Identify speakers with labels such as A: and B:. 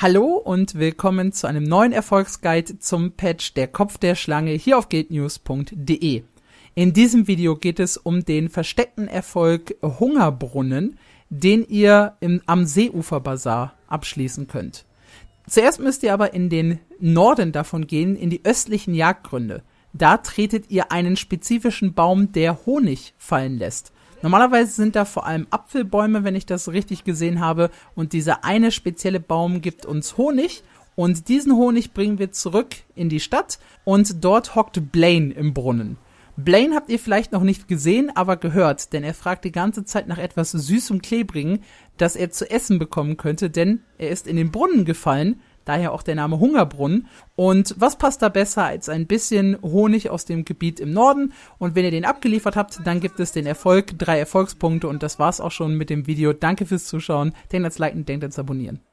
A: Hallo und willkommen zu einem neuen Erfolgsguide zum Patch Der Kopf der Schlange hier auf gatenews.de. In diesem Video geht es um den versteckten Erfolg Hungerbrunnen, den ihr im, am Seeuferbazar abschließen könnt. Zuerst müsst ihr aber in den Norden davon gehen, in die östlichen Jagdgründe. Da tretet ihr einen spezifischen Baum, der Honig fallen lässt. Normalerweise sind da vor allem Apfelbäume, wenn ich das richtig gesehen habe. Und dieser eine spezielle Baum gibt uns Honig. Und diesen Honig bringen wir zurück in die Stadt. Und dort hockt Blaine im Brunnen. Blaine habt ihr vielleicht noch nicht gesehen, aber gehört, denn er fragt die ganze Zeit nach etwas süßem Klebrigen, das er zu essen bekommen könnte, denn er ist in den Brunnen gefallen daher auch der Name Hungerbrunnen. Und was passt da besser als ein bisschen Honig aus dem Gebiet im Norden? Und wenn ihr den abgeliefert habt, dann gibt es den Erfolg, drei Erfolgspunkte und das war's auch schon mit dem Video. Danke fürs Zuschauen, denkt ans Liken, denkt ans Abonnieren.